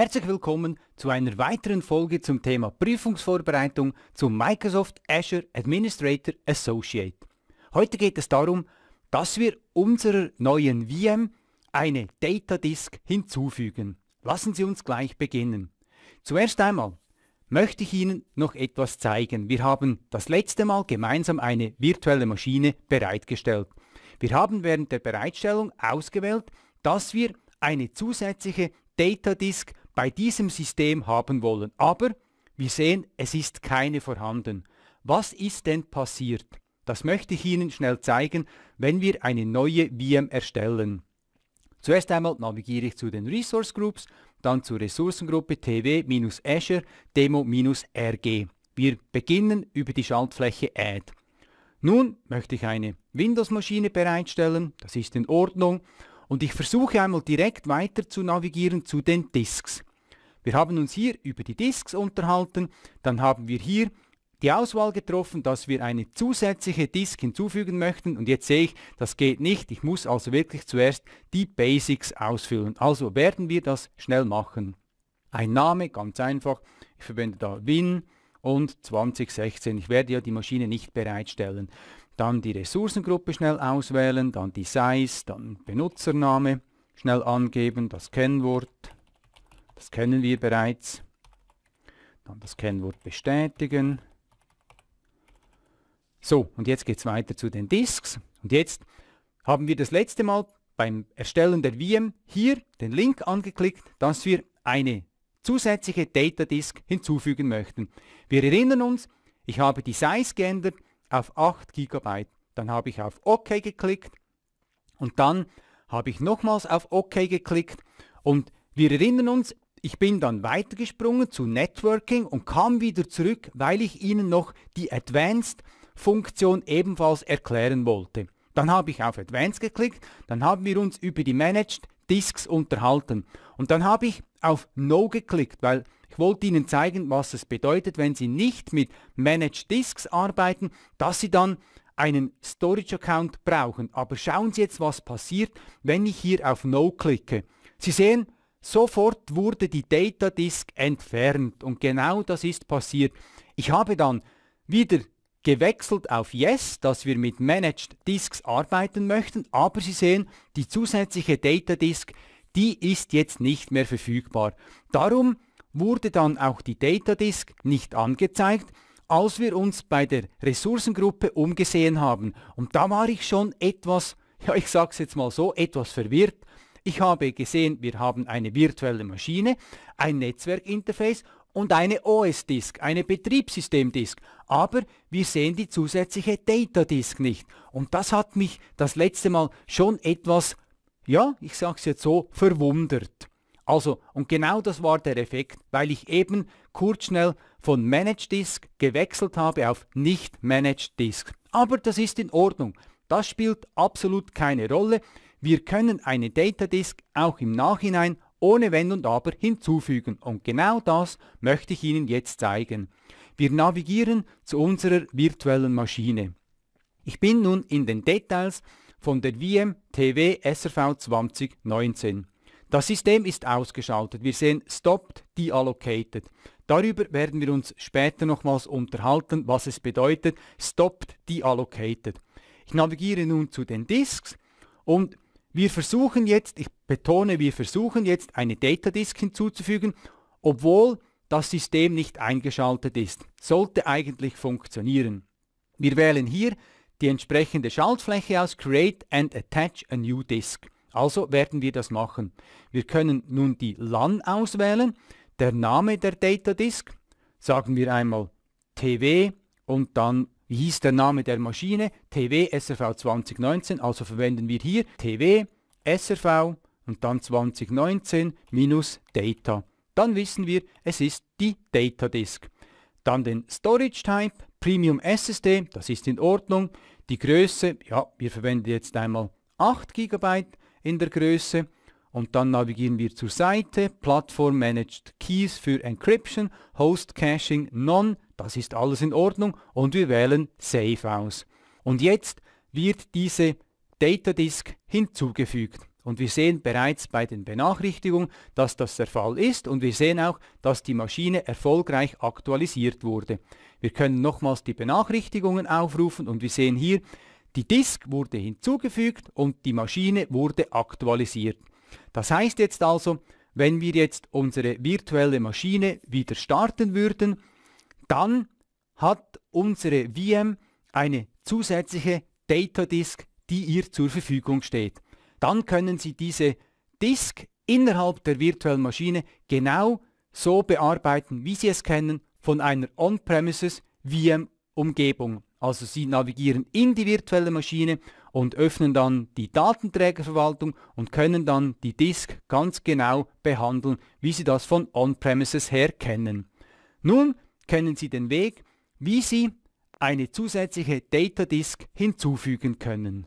Herzlich willkommen zu einer weiteren Folge zum Thema Prüfungsvorbereitung zum Microsoft Azure Administrator Associate. Heute geht es darum, dass wir unserer neuen VM eine Data Disk hinzufügen. Lassen Sie uns gleich beginnen. Zuerst einmal möchte ich Ihnen noch etwas zeigen. Wir haben das letzte Mal gemeinsam eine virtuelle Maschine bereitgestellt. Wir haben während der Bereitstellung ausgewählt, dass wir eine zusätzliche Data Disk bei diesem System haben wollen. Aber wir sehen, es ist keine vorhanden. Was ist denn passiert? Das möchte ich Ihnen schnell zeigen, wenn wir eine neue VM erstellen. Zuerst einmal navigiere ich zu den Resource Groups, dann zur Ressourcengruppe tw-azure demo-rg. Wir beginnen über die Schaltfläche Add. Nun möchte ich eine Windows-Maschine bereitstellen, das ist in Ordnung, und ich versuche einmal direkt weiter zu navigieren zu den Disks. Wir haben uns hier über die Disks unterhalten, dann haben wir hier die Auswahl getroffen, dass wir eine zusätzliche Disk hinzufügen möchten und jetzt sehe ich, das geht nicht. Ich muss also wirklich zuerst die Basics ausfüllen. Also werden wir das schnell machen. Ein Name, ganz einfach. Ich verwende da Win und 2016. Ich werde ja die Maschine nicht bereitstellen. Dann die Ressourcengruppe schnell auswählen, dann die Size, dann Benutzername schnell angeben, das Kennwort, das kennen wir bereits. Dann das Kennwort bestätigen. So, und jetzt geht es weiter zu den Disks. Und jetzt haben wir das letzte Mal beim Erstellen der VM hier den Link angeklickt, dass wir eine zusätzliche Data Disk hinzufügen möchten. Wir erinnern uns, ich habe die Size geändert auf 8 GB. Dann habe ich auf OK geklickt und dann habe ich nochmals auf OK geklickt und wir erinnern uns, ich bin dann weitergesprungen zu Networking und kam wieder zurück, weil ich Ihnen noch die Advanced-Funktion ebenfalls erklären wollte. Dann habe ich auf Advanced geklickt, dann haben wir uns über die Managed Disks unterhalten. Und dann habe ich auf No geklickt, weil ich wollte Ihnen zeigen, was es bedeutet, wenn Sie nicht mit Managed Disks arbeiten, dass Sie dann einen Storage Account brauchen. Aber schauen Sie jetzt, was passiert, wenn ich hier auf No klicke. Sie sehen, Sofort wurde die Datadisk entfernt und genau das ist passiert. Ich habe dann wieder gewechselt auf Yes, dass wir mit Managed Disks arbeiten möchten, aber Sie sehen, die zusätzliche Datadisk, die ist jetzt nicht mehr verfügbar. Darum wurde dann auch die Datadisk nicht angezeigt, als wir uns bei der Ressourcengruppe umgesehen haben. Und da war ich schon etwas, ja ich sag's jetzt mal so, etwas verwirrt, ich habe gesehen, wir haben eine virtuelle Maschine, ein Netzwerkinterface und eine OS-Disk, eine Betriebssystem-Disk. Aber wir sehen die zusätzliche Data-Disk nicht. Und das hat mich das letzte Mal schon etwas, ja, ich sag's jetzt so, verwundert. Also, und genau das war der Effekt, weil ich eben kurz schnell von Managed Disk gewechselt habe auf nicht Managed Disk. Aber das ist in Ordnung. Das spielt absolut keine Rolle. Wir können eine Datadisk auch im Nachhinein ohne Wenn und Aber hinzufügen und genau das möchte ich Ihnen jetzt zeigen. Wir navigieren zu unserer virtuellen Maschine. Ich bin nun in den Details von der VM TW SRV 2019. Das System ist ausgeschaltet. Wir sehen Stopped Deallocated. Darüber werden wir uns später nochmals unterhalten, was es bedeutet Stopped Deallocated. Ich navigiere nun zu den Disks und wir versuchen jetzt, ich betone, wir versuchen jetzt eine Datadisk hinzuzufügen, obwohl das System nicht eingeschaltet ist. Sollte eigentlich funktionieren. Wir wählen hier die entsprechende Schaltfläche aus Create and Attach a New Disk. Also werden wir das machen. Wir können nun die LAN auswählen, der Name der Datadisk, sagen wir einmal TW und dann wie hieß der Name der Maschine? TW SRV 2019, also verwenden wir hier TW SRV und dann 2019 minus Data. Dann wissen wir, es ist die Data Disk. Dann den Storage Type, Premium SSD, das ist in Ordnung. Die Größe, ja, wir verwenden jetzt einmal 8 GB in der Größe. Und dann navigieren wir zur Seite, Plattform Managed Keys für Encryption, Host Caching, non None, das ist alles in Ordnung und wir wählen Save aus. Und jetzt wird diese Data Disk hinzugefügt. Und wir sehen bereits bei den Benachrichtigungen, dass das der Fall ist und wir sehen auch, dass die Maschine erfolgreich aktualisiert wurde. Wir können nochmals die Benachrichtigungen aufrufen und wir sehen hier, die Disk wurde hinzugefügt und die Maschine wurde aktualisiert. Das heißt jetzt also, wenn wir jetzt unsere virtuelle Maschine wieder starten würden, dann hat unsere VM eine zusätzliche Data Disk, die ihr zur Verfügung steht. Dann können Sie diese Disk innerhalb der virtuellen Maschine genau so bearbeiten, wie Sie es kennen von einer On-Premises VM-Umgebung. Also Sie navigieren in die virtuelle Maschine und öffnen dann die Datenträgerverwaltung und können dann die Disk ganz genau behandeln, wie Sie das von On-Premises her kennen. Nun kennen Sie den Weg, wie Sie eine zusätzliche Data Disk hinzufügen können.